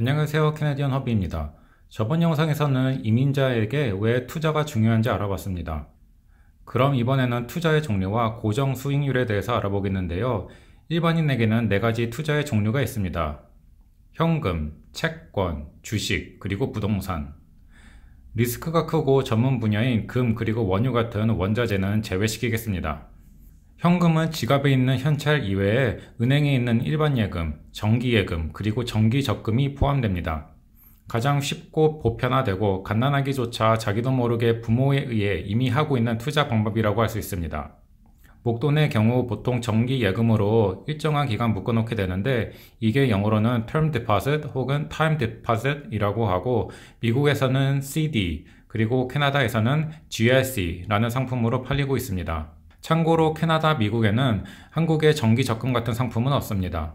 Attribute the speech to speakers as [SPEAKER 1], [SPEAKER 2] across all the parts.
[SPEAKER 1] 안녕하세요 캐네디언 허비입니다. 저번 영상에서는 이민자에게 왜 투자가 중요한지 알아봤습니다. 그럼 이번에는 투자의 종류와 고정 수익률에 대해서 알아보겠는데요. 일반인에게는 네 가지 투자의 종류가 있습니다. 현금, 채권, 주식, 그리고 부동산. 리스크가 크고 전문 분야인 금 그리고 원유 같은 원자재는 제외시키겠습니다. 현금은 지갑에 있는 현찰 이외에 은행에 있는 일반 예금, 정기 예금, 그리고 정기 적금이 포함됩니다. 가장 쉽고 보편화되고 간단하기조차 자기도 모르게 부모에 의해 이미 하고 있는 투자 방법이라고 할 수 있습니다. 목돈의 경우 보통 정기 예금으로 일정한 기간 묶어놓게 되는데 이게 영어로는 term deposit 혹은 time deposit이라고 하고 미국에서는 CD 그리고 캐나다에서는 GIC라는 상품으로 팔리고 있습니다. 참고로 캐나다, 미국에는 한국의 정기 적금 같은 상품은 없습니다.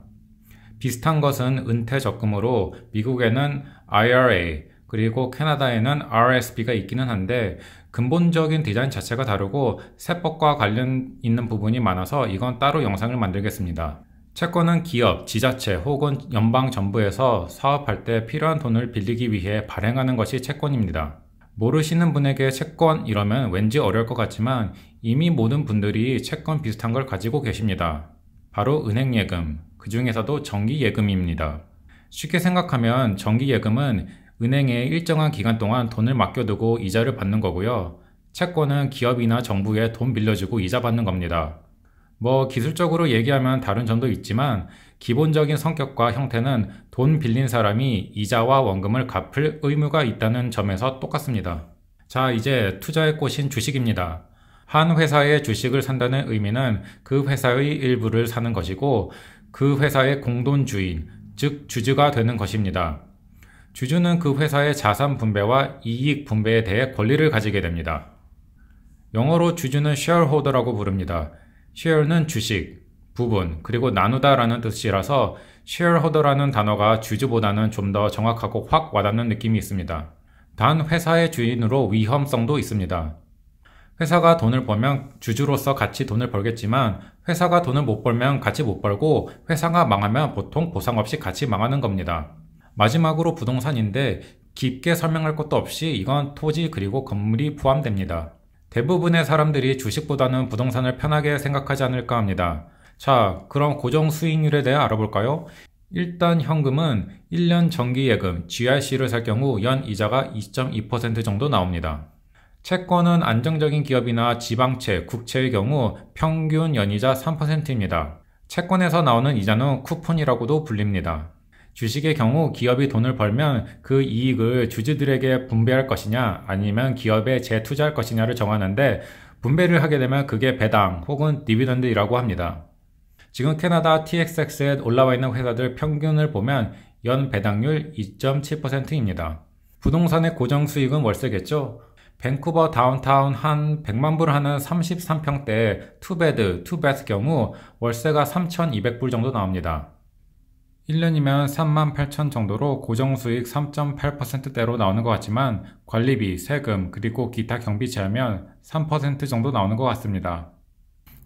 [SPEAKER 1] 비슷한 것은 은퇴 적금으로 미국에는 IRA 그리고 캐나다에는 RSP가 있기는 한데 근본적인 디자인 자체가 다르고 세법과 관련 있는 부분이 많아서 이건 따로 영상을 만들겠습니다. 채권은 기업, 지자체 혹은 연방 정부에서 사업할 때 필요한 돈을 빌리기 위해 발행하는 것이 채권입니다. 모르시는 분에게 채권 이러면 왠지 어려울 것 같지만 이미 모든 분들이 채권 비슷한 걸 가지고 계십니다. 바로 은행 예금, 그 중에서도 정기 예금입니다. 쉽게 생각하면 정기 예금은 은행에 일정한 기간 동안 돈을 맡겨두고 이자를 받는 거고요. 채권은 기업이나 정부에 돈 빌려주고 이자 받는 겁니다. 뭐 기술적으로 얘기하면 다른 점도 있지만 기본적인 성격과 형태는 돈 빌린 사람이 이자와 원금을 갚을 의무가 있다는 점에서 똑같습니다. 자, 이제 투자의 꽃인 주식입니다. 한 회사의 주식을 산다는 의미는 그 회사의 일부를 사는 것이고 그 회사의 공동주인즉 주주가 되는 것입니다. 주주는 그 회사의 자산 분배와 이익 분배에 대해 권리를 가지게 됩니다. 영어로 주주는 shareholder라고 부릅니다. share는 주식, 부분, 그리고 나누다라는 뜻이라서 shareholder라는 단어가 주주보다는 좀 더 정확하고 확 와닿는 느낌이 있습니다. 단 회사의 주인으로 위험성도 있습니다. 회사가 돈을 벌면 주주로서 같이 돈을 벌겠지만 회사가 돈을 못 벌면 같이 못 벌고 회사가 망하면 보통 보상 없이 같이 망하는 겁니다. 마지막으로 부동산인데 깊게 설명할 것도 없이 이건 토지 그리고 건물이 포함됩니다. 대부분의 사람들이 주식보다는 부동산을 편하게 생각하지 않을까 합니다. 자, 그럼 고정 수익률에 대해 알아볼까요? 일단 현금은 1년 정기예금 GRC를 살 경우 연 이자가 2.2% 정도 나옵니다. 채권은 안정적인 기업이나 지방채, 국채의 경우 평균 연이자 3%입니다. 채권에서 나오는 이자는 쿠폰이라고도 불립니다. 주식의 경우 기업이 돈을 벌면 그 이익을 주주들에게 분배할 것이냐 아니면 기업에 재투자할 것이냐를 정하는데 분배를 하게 되면 그게 배당 혹은 디비던드라고 합니다. 지금 캐나다 TXX에 올라와 있는 회사들 평균을 보면 연 배당률 2.7%입니다. 부동산의 고정 수익은 월세겠죠? 밴쿠버 다운타운 한 100만 불 하는 33평대의 투베드, 투베스 경우 월세가 3,200불 정도 나옵니다. 1년이면 3만 8천 정도로 고정수익 3.8%대로 나오는 것 같지만 관리비, 세금, 그리고 기타 경비 제하면 3% 정도 나오는 것 같습니다.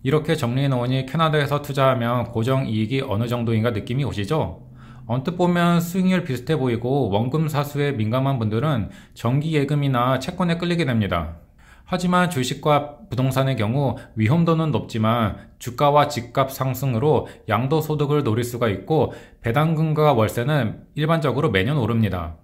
[SPEAKER 1] 이렇게 정리해 놓으니 캐나다에서 투자하면 고정이익이 어느 정도인가 느낌이 오시죠? 언뜻 보면 수익률 비슷해 보이고 원금 사수에 민감한 분들은 정기예금이나 채권에 끌리게 됩니다. 하지만 주식과 부동산의 경우 위험도는 높지만 주가와 집값 상승으로 양도 소득을 노릴 수가 있고 배당금과 월세는 일반적으로 매년 오릅니다.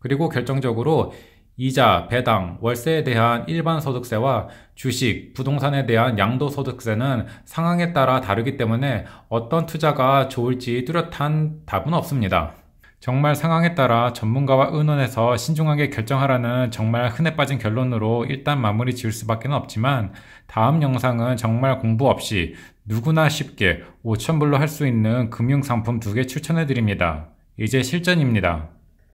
[SPEAKER 1] 그리고 결정적으로 이자, 배당, 월세에 대한 일반 소득세와 주식, 부동산에 대한 양도 소득세는 상황에 따라 다르기 때문에 어떤 투자가 좋을지 뚜렷한 답은 없습니다. 정말 상황에 따라 전문가와 의논해서 신중하게 결정하라는 정말 흔해 빠진 결론으로 일단 마무리 지을 수밖에 없지만 다음 영상은 정말 공부 없이 누구나 쉽게 5천불로 할 수 있는 금융상품 두 개 추천해드립니다. 이제 실전입니다.